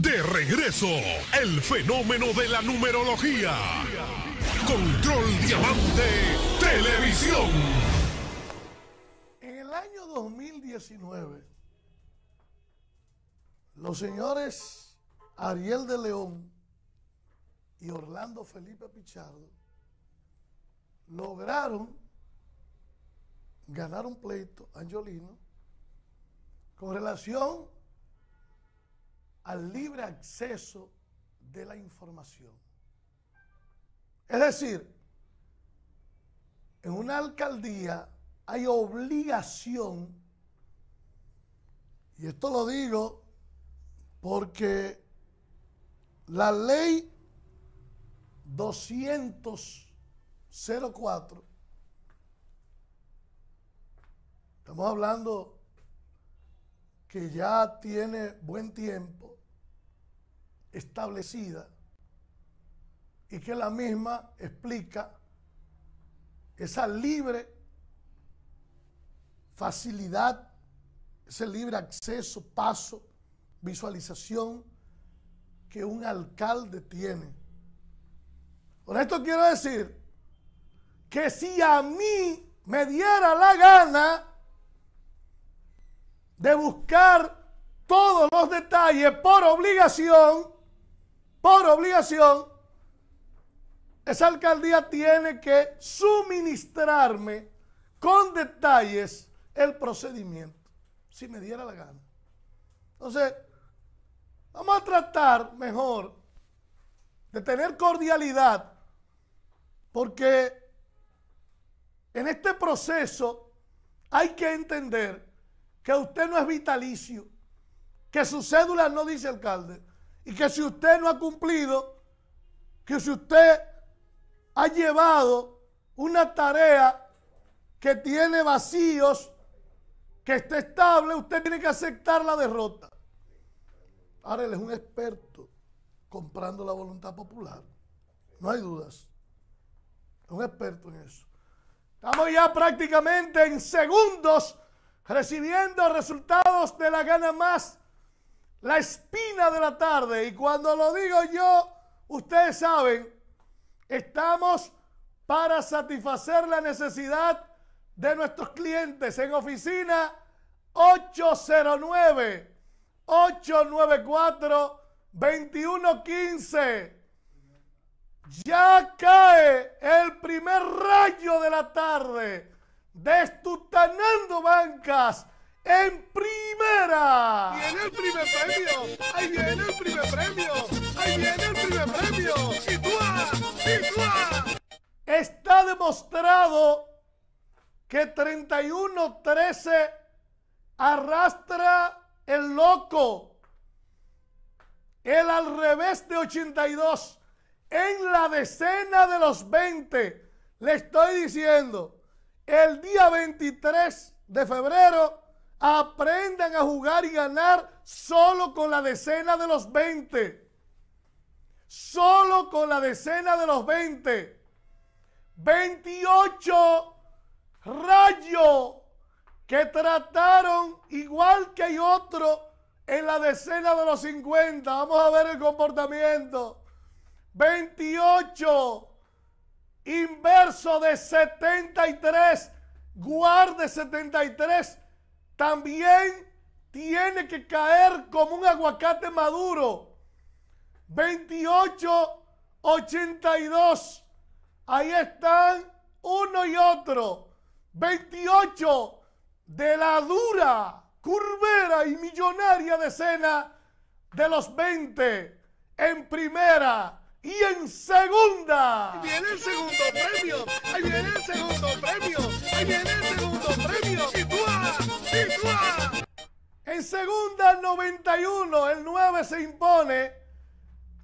De regreso, el fenómeno de la numerología. Control Diamante Televisión. En el año 2019, los señores Ariel de León y Orlando Felipe Pichardo lograron ganar un pleito Angiolino con relación al libre acceso de la información. Es decir, en una alcaldía hay obligación, y esto lo digo porque la ley 204, estamos hablando que ya tiene buen tiempo, establecida y que la misma explica esa libre facilidad, ese libre acceso, paso, visualización que un alcalde tiene. Con esto quiero decir que si a mí me diera la gana de buscar todos los detalles por obligación, por obligación, esa alcaldía tiene que suministrarme con detalles el procedimiento, si me diera la gana. Entonces, vamos a tratar mejor de tener cordialidad, porque en este proceso hay que entender que usted no es vitalicio, que su cédula no dice alcalde, y que si usted no ha cumplido, que si usted ha llevado una tarea que tiene vacíos, que está estable, usted tiene que aceptar la derrota. Ahora él es un experto comprando la voluntad popular. No hay dudas. Es un experto en eso. Estamos ya prácticamente en segundos recibiendo resultados de la gana más la espina de la tarde. Y cuando lo digo yo, ustedes saben, estamos para satisfacer la necesidad de nuestros clientes en oficina 809 894 2115. Ya cae el primer rayo de la tarde, destutanando bancas en primera. Viene el primer premio. Ahí viene el primer premio. Ahí viene el primer premio. Está demostrado que 31-13 arrastra el loco. El al revés de 82 en la decena de los 20. Le estoy diciendo, el día 23 de febrero Aprendan a jugar y ganar solo con la decena de los 20. Solo con la decena de los 20. 28 rayos que trataron igual que hay otro en la decena de los 50. Vamos a ver el comportamiento. 28 inverso de 73. Guarde 73 también tiene que caer como un aguacate maduro. 28, 82. Ahí están uno y otro. 28 de la dura, curvera y millonaria decena de los 20 en primera y en segunda. Ahí viene el segundo premio. Ahí viene el segundo premio. Ahí viene el segundo premio. 91, el 9 se impone.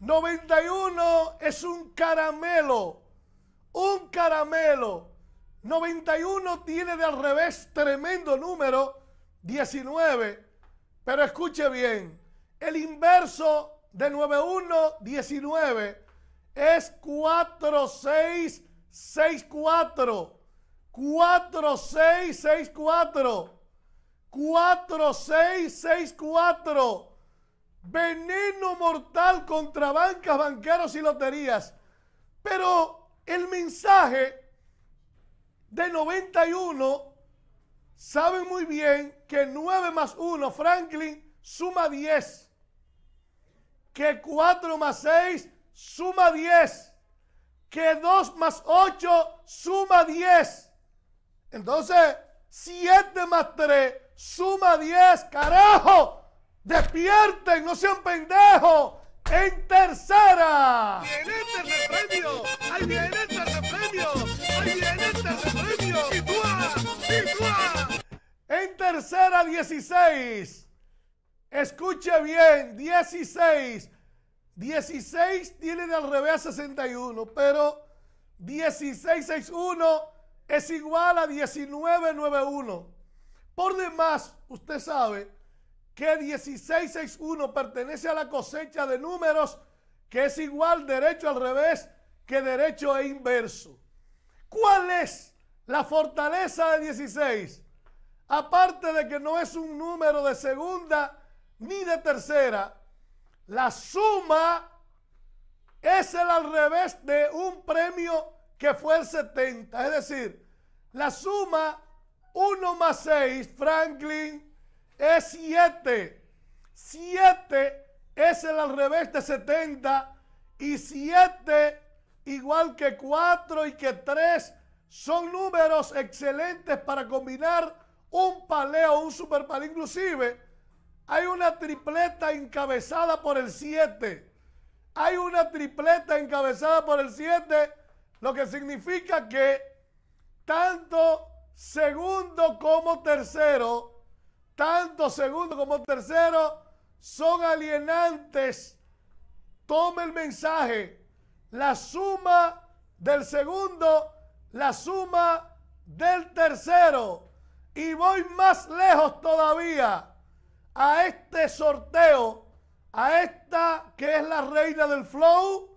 91 es un caramelo. Un caramelo. 91 tiene de al revés tremendo número. 19. Pero escuche bien. El inverso de 91, 19 es 4664, 4664. 4, 6, 6, 4, Veneno mortal contra bancas, banqueros y loterías. Pero el mensaje de 91 sabe muy bien que 9 más 1, Franklin, suma 10. Que 4 más 6 suma 10. Que 2 más 8 suma 10. Entonces, 7 más 3 Suma 10, carajo. Despierten, no sean pendejos. En tercera. este ¡Ay, bien, este ay este En tercera, 16. Escuche bien, 16. 16 tiene de al revés 61, pero 1661 es igual a 1991. Por demás, usted sabe que 1661 pertenece a la cosecha de números que es igual derecho al revés que derecho e inverso. ¿Cuál es la fortaleza de 16? Aparte de que no es un número de segunda ni de tercera, la suma es el al revés de un premio que fue el 70. Es decir, la suma 1 más 6, Franklin, es 7. 7 es el al revés de 70 y 7 igual que 4 y que 3 son números excelentes para combinar un paleo, un paleo. Inclusive hay una tripleta encabezada por el 7. Hay una tripleta encabezada por el 7, lo que significa que tanto segundo como tercero, tanto segundo como tercero, son alienantes. Tome el mensaje. La suma del segundo, la suma del tercero. Y voy más lejos todavía a este sorteo, a esta que es la reina del flow.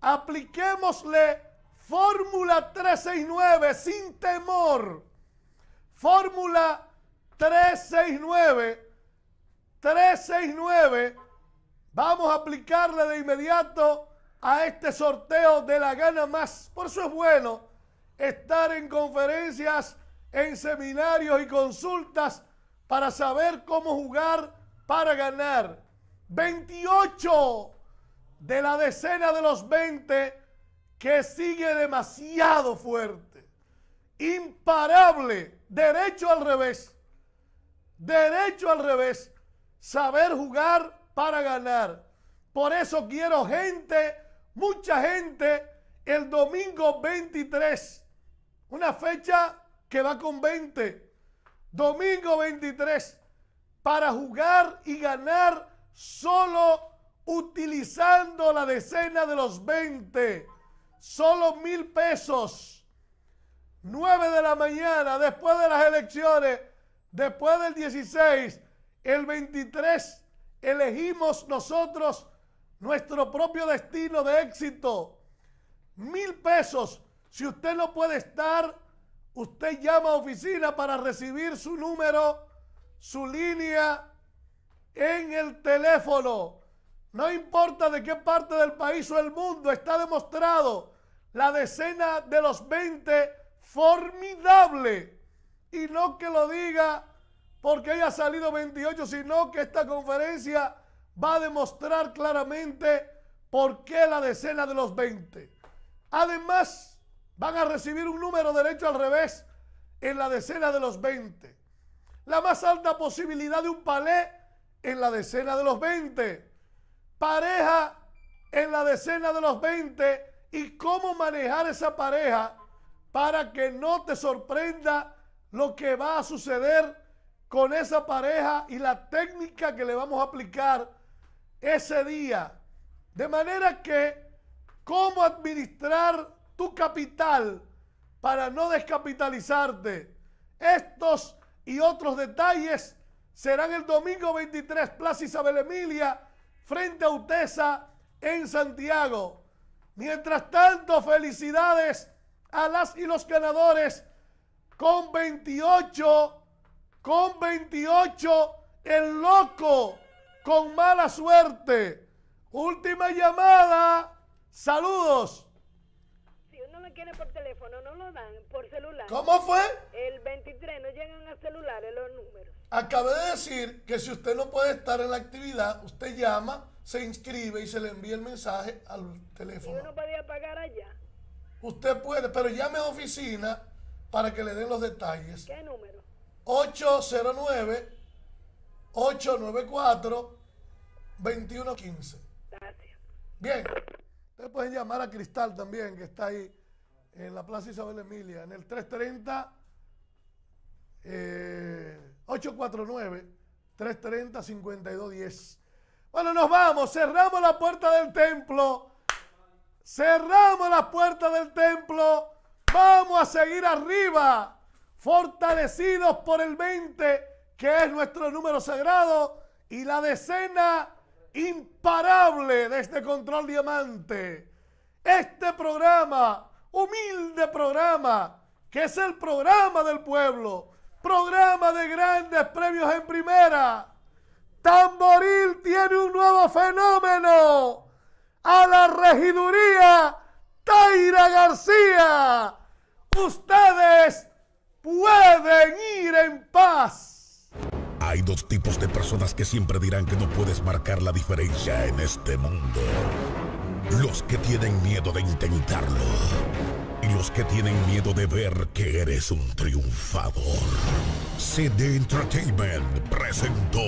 Apliquémosle Fórmula 369 sin temor Fórmula 369. 369. Vamos a aplicarle de inmediato a este sorteo de la gana más. Por eso es bueno estar en conferencias, en seminarios y consultas para saber cómo jugar para ganar. 28 de la decena de los 20 que sigue demasiado fuerte imparable, derecho al revés, derecho al revés, saber jugar para ganar. Por eso quiero gente, mucha gente, el domingo 23, una fecha que va con 20, domingo 23, para jugar y ganar solo utilizando la decena de los 20, solo mil pesos 9 de la mañana, después de las elecciones, después del 16, el 23, elegimos nosotros nuestro propio destino de éxito. Mil pesos. Si usted no puede estar, usted llama a oficina para recibir su número, su línea en el teléfono. No importa de qué parte del país o el mundo, está demostrado. La decena de los 20 formidable. Y no que lo diga porque haya salido 28, sino que esta conferencia va a demostrar claramente por qué la decena de los 20. Además, van a recibir un número derecho al revés en la decena de los 20. La más alta posibilidad de un palé en la decena de los 20. Pareja en la decena de los 20 y cómo manejar esa pareja para que no te sorprenda lo que va a suceder con esa pareja y la técnica que le vamos a aplicar ese día. De manera que, ¿cómo administrar tu capital para no descapitalizarte? Estos y otros detalles serán el domingo 23, Plaza Isabel Emilia, frente a Utesa, en Santiago. Mientras tanto, felicidades a las y los ganadores con 28, con 28, el loco, con mala suerte. Última llamada, saludos. Si uno lo quiere por teléfono, no lo dan, por celular. ¿Cómo fue? El 23, no llegan a celulares los números. Acabé de decir que si usted no puede estar en la actividad, usted llama, se inscribe y se le envía el mensaje al teléfono. uno podía pagar allá. Usted puede, pero llame a oficina para que le den los detalles. ¿Qué número? 809 894 2115. Gracias. Bien. Ustedes pueden llamar a Cristal también, que está ahí en la Plaza Isabel Emilia, en el 330 849 330 5210. Bueno, nos vamos, cerramos la puerta del templo. Cerramos las puertas del templo. Vamos a seguir arriba, fortalecidos por el 20, que es nuestro número sagrado, y la decena imparable de este control diamante. Este programa, humilde programa, que es el programa del pueblo, programa de grandes premios en primera. Tamboril tiene un nuevo fenómeno a la regiduría Taira García. Ustedes pueden ir en paz. Hay dos tipos de personas que siempre dirán que no puedes marcar la diferencia en este mundo. Los que tienen miedo de intentarlo. Y los que tienen miedo de ver que eres un triunfador. CD Entertainment presentó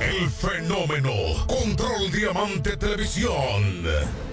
El Fenómeno Control Diamante Televisión.